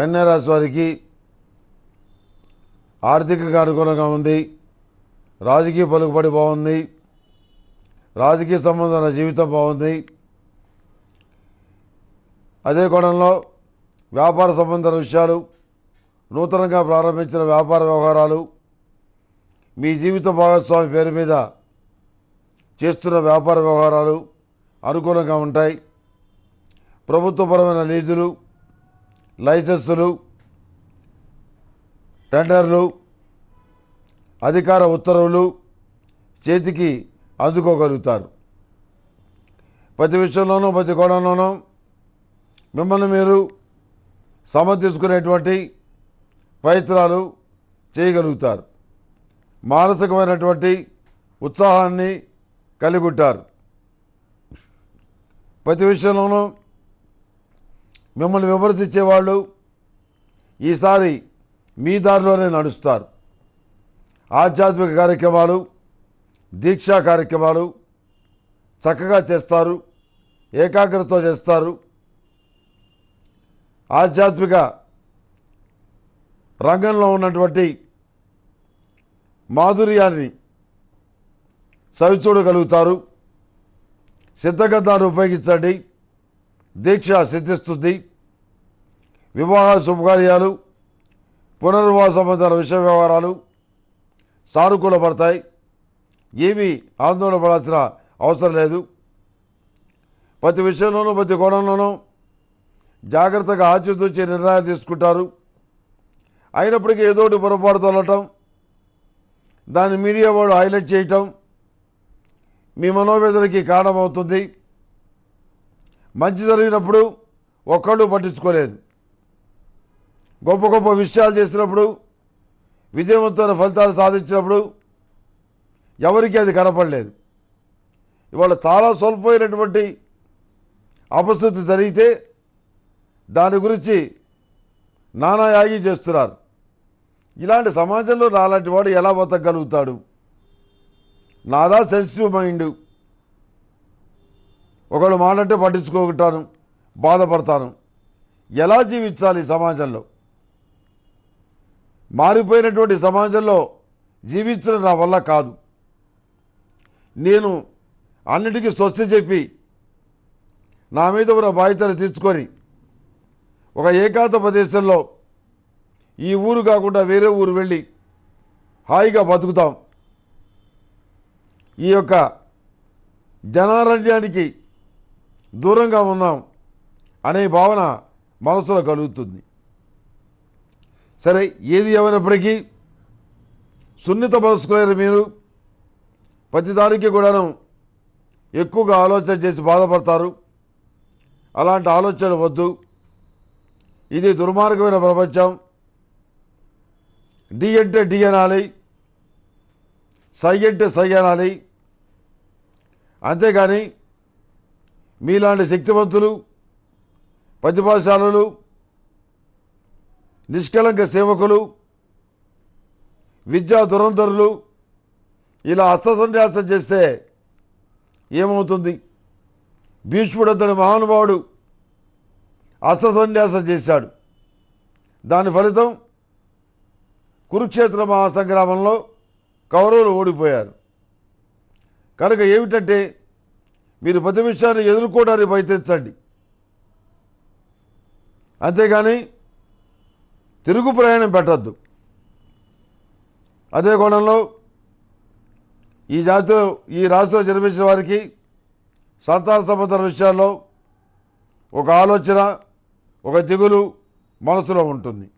కన్యారాశి వారికి ఆర్థికంగా అనుకూలంగా ఉంది రాజకీయ పలుకుబడి బాగుంది రాజకీయ సంబంధాల జీవితం బాగుంది అదే కోణంలో వ్యాపార సంబంధాల విషయాలు నూతనంగా ప్రారంభించిన వ్యాపార వ్యవహారాలు మీ జీవిత భాగస్వామి పేరు మీద చేస్తున్న వ్యాపార వ్యవహారాలు అనుకూలంగా ఉంటాయి ప్రభుత్వపరమైన లీజులు లైసెన్సులు టెండర్లు అధికార ఉత్తర్వులు చేతికి అందుకోగలుగుతారు ప్రతి విషయంలోనూ ప్రతి కోణంలోనూ మిమ్మల్ని మీరు సమర్థించుకునేటువంటి ప్రయత్నాలు చేయగలుగుతారు మానసికమైనటువంటి ఉత్సాహాన్ని కలిగి ఉంటారు ప్రతి విషయంలోనూ మిమ్మల్ని విమర్శించేవాళ్ళు ఈసారి మీ దారిలోనే నడుస్తారు ఆధ్యాత్మిక కార్యక్రమాలు దీక్షా కార్యక్రమాలు చక్కగా చేస్తారు ఏకాగ్రత చేస్తారు ఆధ్యాత్మిక రంగంలో ఉన్నటువంటి మాధుర్యాన్ని చవిచూడగలుగుతారు సిద్ధగతాన్ని ఉపయోగించండి దీక్ష సిద్ధిస్తుంది వివాహ శుభకార్యాలు పునర్వాస సంబంధాల విషయ వ్యవహారాలు సానుకూలపడతాయి ఏమీ ఆందోళన పడాల్సిన అవసరం లేదు ప్రతి విషయంలోనూ ప్రతి కోణంలోనూ జాగ్రత్తగా ఆచితూచి నిర్ణయాలు తీసుకుంటారు అయినప్పటికీ ఏదో ఒకటి పొరపాటు తొలటం దాన్ని మీడియా వాళ్ళు హైలైట్ చేయటం మీ మనోవేదనకి కారణమవుతుంది మంచి జరిగినప్పుడు ఒక్కళ్ళు పట్టించుకోలేదు గొప్ప గొప్ప విషయాలు చేసినప్పుడు విజయవంతమైన ఫలితాలు సాధించినప్పుడు ఎవరికీ అది కనపడలేదు ఇవాళ చాలా స్వల్పమైనటువంటి అపశృతి జరిగితే దాని గురించి నానాయాగి చేస్తున్నారు ఇలాంటి సమాజంలో నాలాంటి వాడు ఎలా బతకగలుగుతాడు నాదా సెన్సిటివ్ మైండ్ ఒకళ్ళు మాటంటే పట్టించుకోకుంటాను బాధపడతాను ఎలా జీవించాలి సమాజంలో మారిపోయినటువంటి సమాజంలో జీవించడం నా వల్ల కాదు నేను అన్నిటికీ స్వస్తి చెప్పి నా మీద ఉన్న బాధ్యతలు తీర్చుకొని ఒక ఏకాంత ప్రదేశంలో ఈ ఊరు కాకుండా వేరే ఊరు వెళ్ళి హాయిగా బతుకుతాం ఈ యొక్క జనారణ్యానికి దూరంగా ఉన్నాం అనే భావన మనసులో కలుగుతుంది సరే ఏది ఏమైనప్పటికీ సున్నిత మనస్కులైన మీరు ప్రతిదానికి కూడాను ఎక్కువగా ఆలోచన చేసి బాధపడతారు అలాంటి ఆలోచన వద్దు ఇది దుర్మార్గమైన ప్రపంచం డి అంటే డి అనాలి సై అంటే సై అనాలి అంతేకాని మీలాంటి శక్తివంతులు ప్రతిభాశాలులు నిష్కళంక సేవకులు విద్యా దురంధరులు ఇలా అస్తసన్యాసం చేస్తే ఏమవుతుంది భీష్ముడు అతని మహానుభావుడు అస్తసన్యాసం చేశాడు దాని ఫలితం కురుక్షేత్ర మహాసంగ్రామంలో కౌరవులు ఓడిపోయారు కనుక ఏమిటంటే మీరు ప్రతి విషయాన్ని ఎదుర్కోవడానికి ప్రయత్నించండి అంతేగాని తిరుగు ప్రయాణం పెట్టద్దు అదే కోణంలో ఈ జాతిలో ఈ రాష్ట్రంలో జన్మించిన వారికి సంతాన సంబంధాల విషయాల్లో ఒక ఆలోచన ఒక దిగులు మనసులో ఉంటుంది